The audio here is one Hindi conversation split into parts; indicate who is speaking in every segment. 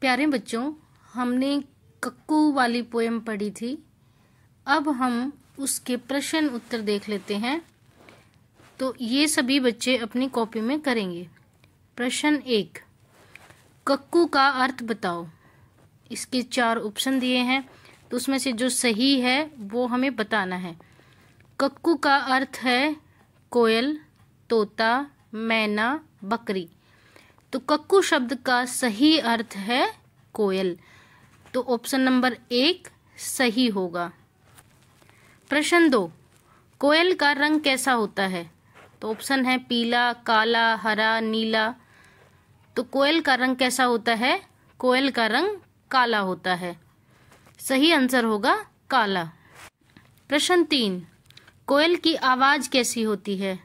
Speaker 1: प्यारे बच्चों हमने कक्कू वाली पोएम पढ़ी थी अब हम उसके प्रश्न उत्तर देख लेते हैं तो ये सभी बच्चे अपनी कॉपी में करेंगे प्रश्न एक कक्कू का अर्थ बताओ इसके चार ऑप्शन दिए हैं तो उसमें से जो सही है वो हमें बताना है कक्कू का अर्थ है कोयल तोता मैना बकरी तो कक्कू शब्द का सही अर्थ है कोयल तो ऑप्शन नंबर एक सही होगा प्रश्न दो कोयल का रंग कैसा होता है तो ऑप्शन है पीला काला हरा नीला तो कोयल का रंग कैसा होता है कोयल का रंग काला होता है सही आंसर होगा काला प्रश्न तीन कोयल की आवाज़ कैसी होती है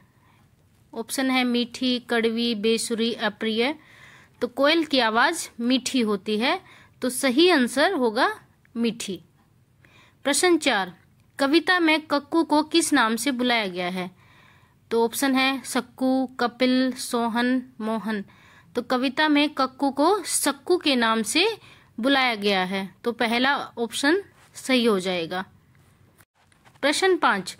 Speaker 1: ऑप्शन है मीठी कड़वी बेसुरी अप्रिय तो कोयल की आवाज़ मीठी होती है तो सही आंसर होगा मीठी प्रश्न चार कविता में कक्कू को किस नाम से बुलाया गया है तो ऑप्शन है सक्कू कपिल सोहन मोहन तो कविता में कक्कू को सक्कू के नाम से बुलाया गया है तो पहला ऑप्शन सही हो जाएगा प्रश्न पांच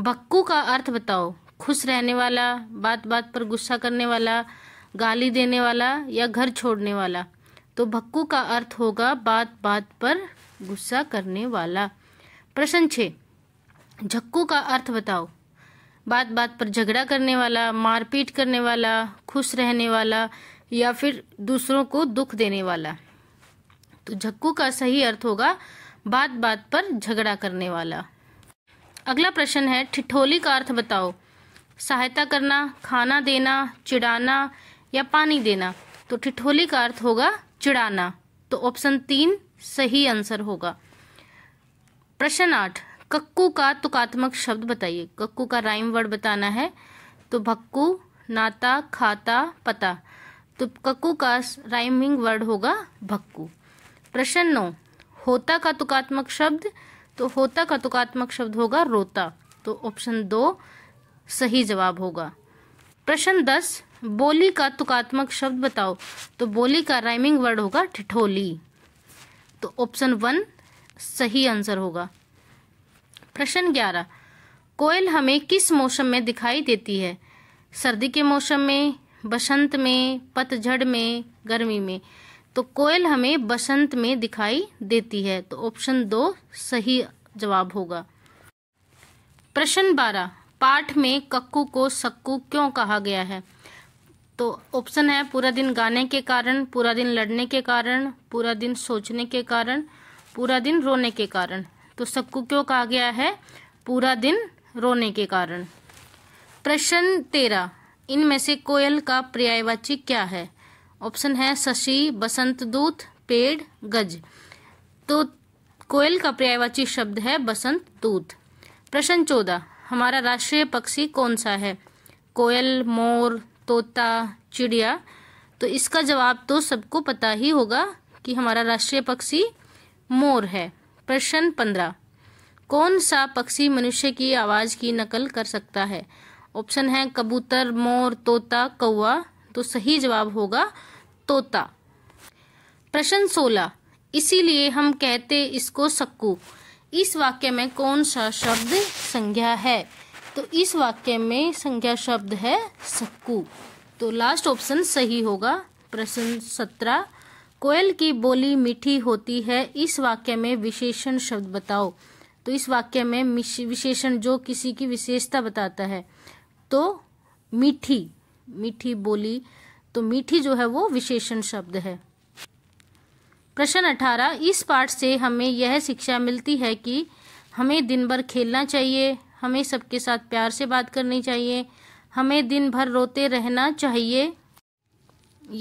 Speaker 1: भक्कू का अर्थ बताओ खुश रहने वाला बात बात पर गुस्सा करने वाला गाली देने वाला या घर छोड़ने वाला तो भक्कू का अर्थ होगा बात बात पर गुस्सा करने वाला प्रश्न छः झक्कू का अर्थ बताओ बात बात पर झगड़ा करने वाला मारपीट करने वाला खुश रहने वाला या फिर दूसरों को दुख देने वाला तो झक्कू का सही अर्थ होगा बात बात पर झगड़ा करने वाला अगला प्रश्न है ठिठोली का अर्थ बताओ सहायता करना खाना देना चिढ़ाना या पानी देना तो ठिठोली का अर्थ होगा चिड़ाना तो ऑप्शन तीन सही आंसर होगा प्रश्न आठ कक्कू का तुकात्मक शब्द बताइए कक्कू का राइम वर्ड बताना है तो भक्कू नाता खाता पता तो कक्कू का राइमिंग वर्ड होगा भक्कू प्रश्न नौ होता का तुकात्मक शब्द तो होता का तुकात्मक शब्द होगा रोता तो ऑप्शन दो सही जवाब होगा प्रश्न दस बोली का तुकात्मक शब्द बताओ तो बोली का राइमिंग वर्ड होगा ठिठोली तो ऑप्शन वन सही आंसर होगा प्रश्न ग्यारह कोयल हमें किस मौसम में दिखाई देती है सर्दी के मौसम में बसंत में पतझड़ में गर्मी में तो कोयल हमें बसंत में दिखाई देती है तो ऑप्शन दो सही जवाब होगा प्रश्न बारह पाठ में कक्कू को सक्कू क्यों कहा गया है तो ऑप्शन है पूरा दिन गाने के कारण पूरा दिन लड़ने के कारण पूरा दिन सोचने के कारण पूरा दिन रोने के कारण तो सक्कू क्यों कहा गया है पूरा दिन रोने के कारण प्रश्न तेरह इनमें से कोयल का पर्यायवाची क्या है ऑप्शन है शशि बसंत दूत पेड़ गज तो कोयल का पर्यायवाची शब्द है बसंत दूत प्रश्न चौदह हमारा राष्ट्रीय पक्षी कौन सा है कोयल मोर तोता चिड़िया तो इसका जवाब तो सबको पता ही होगा कि हमारा राष्ट्रीय पक्षी मोर है प्रश्न पंद्रह कौन सा पक्षी मनुष्य की आवाज़ की नकल कर सकता है ऑप्शन है कबूतर मोर तोता कौआ तो सही जवाब होगा तोता प्रश्न सोलह इसीलिए हम कहते इसको सक्कू इस वाक्य में कौन सा शब्द संज्ञा है तो इस वाक्य में संज्ञा शब्द है सक्कू तो लास्ट ऑप्शन सही होगा प्रश्न सत्रह कोयल की बोली मीठी होती है इस वाक्य में विशेषण शब्द बताओ तो इस वाक्य में विशेषण जो किसी की विशेषता बताता है तो मीठी मीठी बोली तो मीठी जो है वो विशेषण शब्द है प्रश्न अठारह इस पाठ से हमें यह शिक्षा मिलती है कि हमें दिन भर खेलना चाहिए हमें सबके साथ प्यार से बात करनी चाहिए हमें दिन भर रोते रहना चाहिए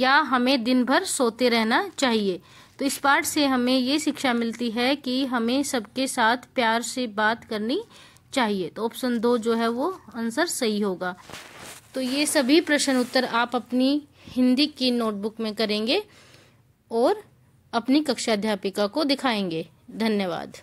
Speaker 1: या हमें दिन भर सोते रहना चाहिए तो इस पाठ से हमें ये शिक्षा मिलती है कि हमें सबके साथ प्यार से बात करनी चाहिए तो ऑप्शन दो जो है वो आंसर सही होगा तो ये सभी प्रश्न उत्तर आप अपनी हिंदी की नोटबुक में करेंगे और अपनी कक्षा अध्यापिका को दिखाएंगे धन्यवाद